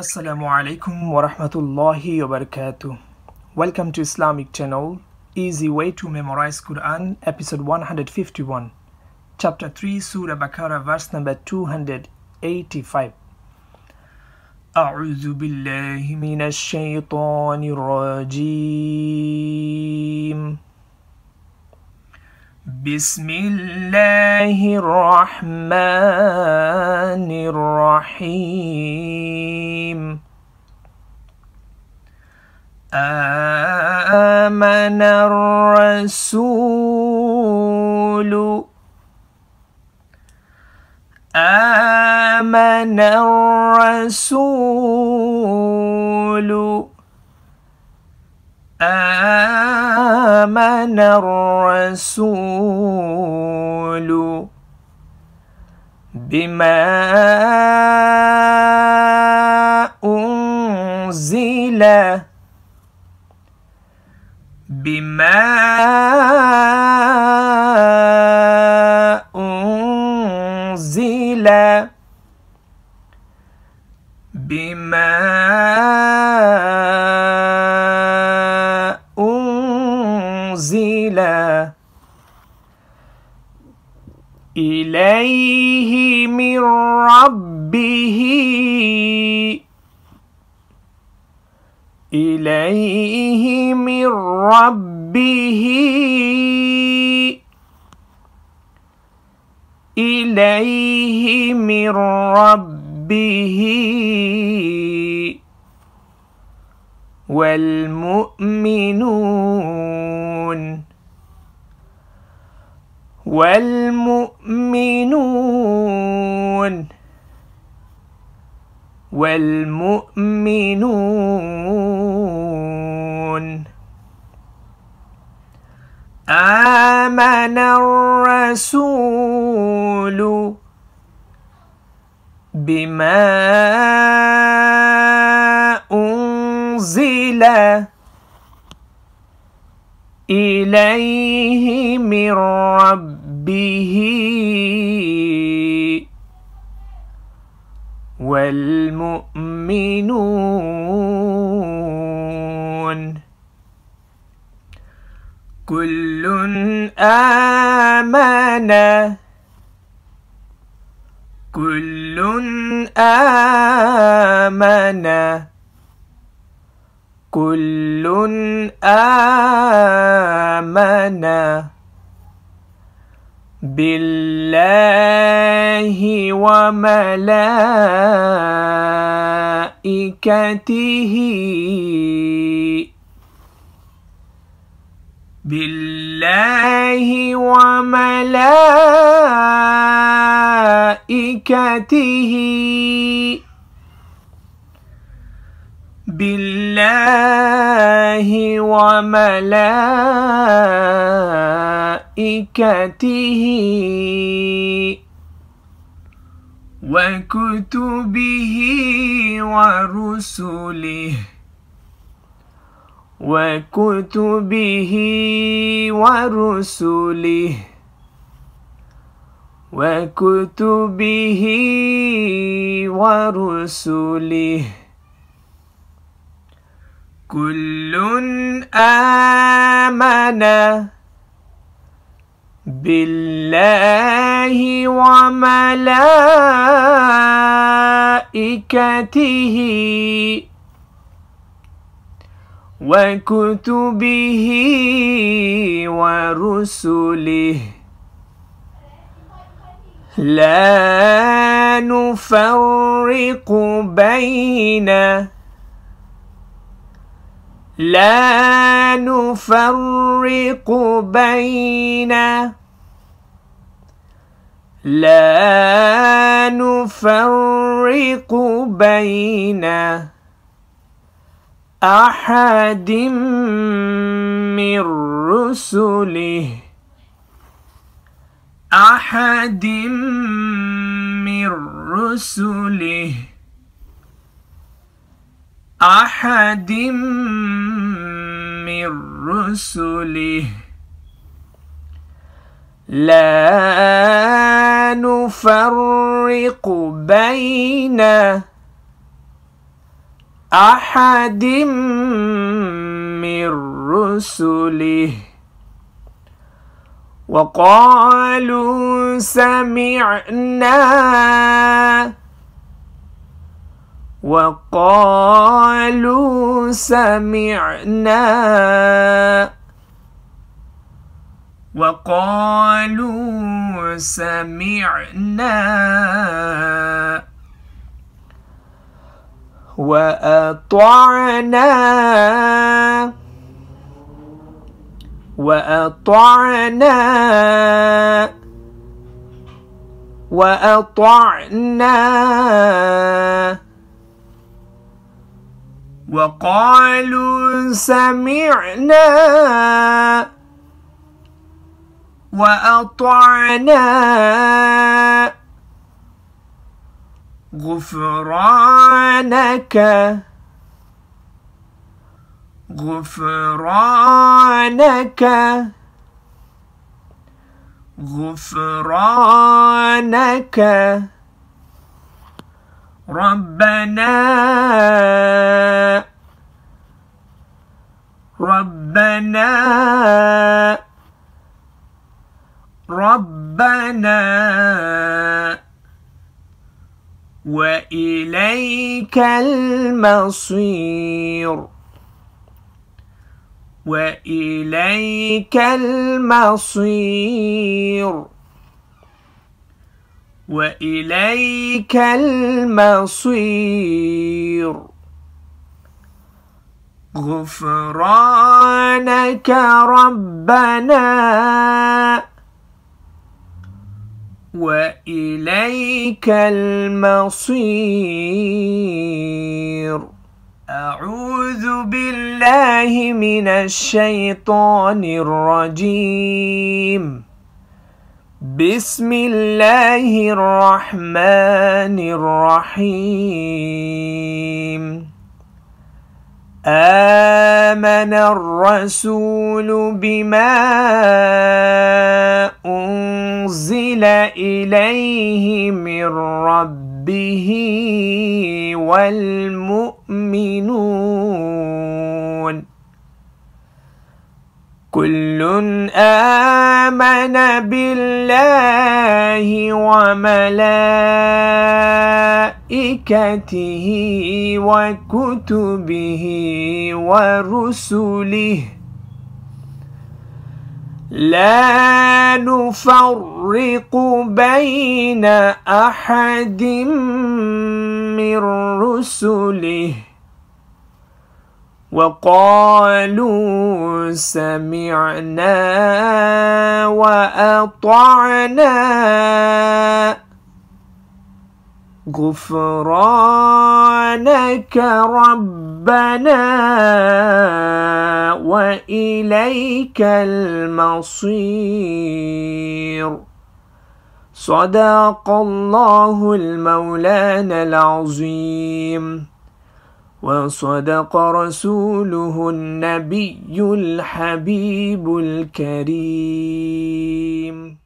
Assalamu alaikum wa rahmatullahi wa barakatuh. Welcome to Islamic channel Easy Way to Memorize Quran episode 151 chapter 3 surah Baqarah verse number 285 أعوذ بالله بسم الله الرحمن الرحيم آمن الرسول آمن الرسول آمن آمن الرسول بما أنزل بما أنزل بما إليه من ربه إليه من ربه إليه من ربه والمؤمنون والمؤمنون والمؤمنون آمن الرسول بما أنزل إليه من رب به والمؤمنون كل آمن كل آمن كل آمن, كل آمن بالله وملائكته بالله وملائكته بالله وملائكته وملائكته وكتبه ورسله وكتبه ورسله وكتبه ورسله كل آمن بالله وملائكته وكتبه ورسله لا نفرق بين لا نفرق بين لا نفرق بين احد من رسله احد من رسله احد من رسله لا نفرق بين أحد من رسله وقالوا سمعنا وقالوا سمعنا وقالوا سمعنا وأطعنا وأطعنا وأطعنا وقالوا سمعنا وأطعنا غفرانك غفرانك غفرانك ربنا ربنا ربنا وإليك المصير وإليك المصير وإليك المصير غفرانك ربنا وإليك المصير أعوذ بالله من الشيطان الرجيم بسم الله الرحمن الرحيم آه آمن الرسول بما أنزل إليه من ربه والمؤمنون كل آمن بالله وملائكته وكتبه ورسله لا نفرق بين أحد من رسله وقالوا سمعنا وأطعنا غفرانك ربنا وإليك المصير صدق الله المولان العظيم وصدق رسوله النبي الحبيب الكريم